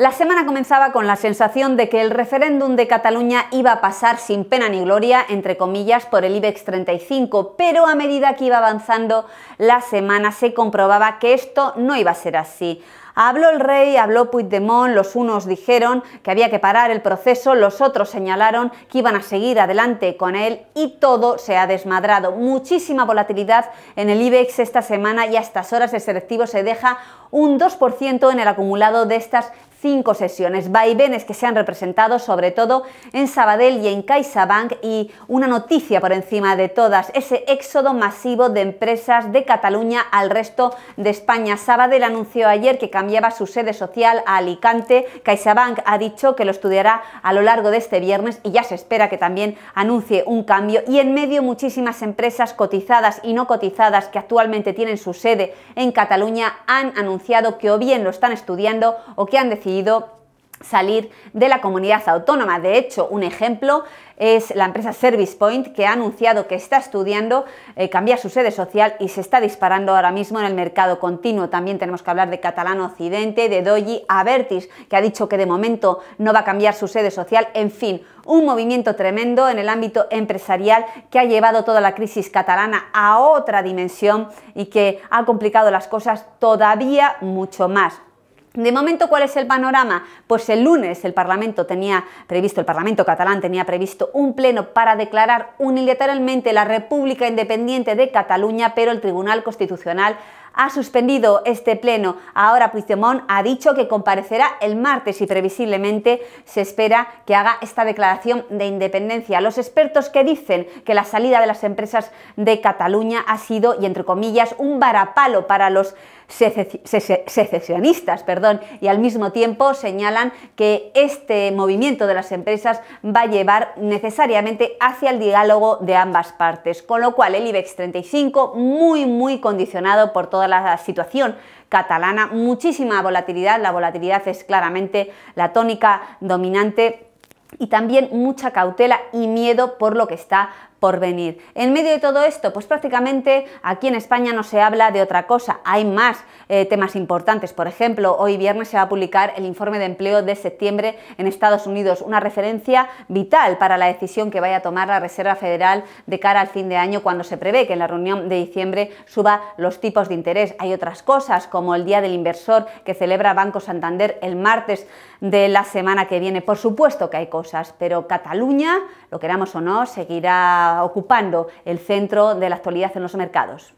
La semana comenzaba con la sensación de que el referéndum de Cataluña iba a pasar sin pena ni gloria, entre comillas, por el IBEX 35, pero a medida que iba avanzando la semana se comprobaba que esto no iba a ser así. Habló el rey, habló Puigdemont, los unos dijeron que había que parar el proceso, los otros señalaron que iban a seguir adelante con él y todo se ha desmadrado. Muchísima volatilidad en el IBEX esta semana y a estas horas de selectivo se deja un 2% en el acumulado de estas cinco sesiones, vaivenes que se han representado sobre todo en Sabadell y en CaixaBank y una noticia por encima de todas, ese éxodo masivo de empresas de Cataluña al resto de España. Sabadell anunció ayer que cambiaba su sede social a Alicante, CaixaBank ha dicho que lo estudiará a lo largo de este viernes y ya se espera que también anuncie un cambio y en medio muchísimas empresas cotizadas y no cotizadas que actualmente tienen su sede en Cataluña han anunciado que o bien lo están estudiando o que han decidido salir de la comunidad autónoma. De hecho, un ejemplo es la empresa ServicePoint que ha anunciado que está estudiando eh, cambiar su sede social y se está disparando ahora mismo en el mercado continuo. También tenemos que hablar de Catalán Occidente, de Doji, Avertis, que ha dicho que de momento no va a cambiar su sede social. En fin, un movimiento tremendo en el ámbito empresarial que ha llevado toda la crisis catalana a otra dimensión y que ha complicado las cosas todavía mucho más. De momento, ¿cuál es el panorama? Pues el lunes el Parlamento tenía previsto, el Parlamento catalán tenía previsto un pleno para declarar unilateralmente la República Independiente de Cataluña, pero el Tribunal Constitucional ha suspendido este pleno. Ahora Puigdemont ha dicho que comparecerá el martes y previsiblemente se espera que haga esta declaración de independencia. Los expertos que dicen que la salida de las empresas de Cataluña ha sido, y entre comillas, un varapalo para los secesionistas perdón, y al mismo tiempo señalan que este movimiento de las empresas va a llevar necesariamente hacia el diálogo de ambas partes, con lo cual el IBEX 35 muy muy condicionado por toda la situación catalana, muchísima volatilidad, la volatilidad es claramente la tónica dominante y también mucha cautela y miedo por lo que está por venir. En medio de todo esto, pues prácticamente aquí en España no se habla de otra cosa, hay más eh, temas importantes. Por ejemplo, hoy viernes se va a publicar el informe de empleo de septiembre en Estados Unidos, una referencia vital para la decisión que vaya a tomar la Reserva Federal de cara al fin de año cuando se prevé que en la reunión de diciembre suba los tipos de interés. Hay otras cosas como el Día del Inversor que celebra Banco Santander el martes de la semana que viene. Por supuesto que hay cosas, pero Cataluña, lo queramos o no, seguirá ocupando el centro de la actualidad en los mercados.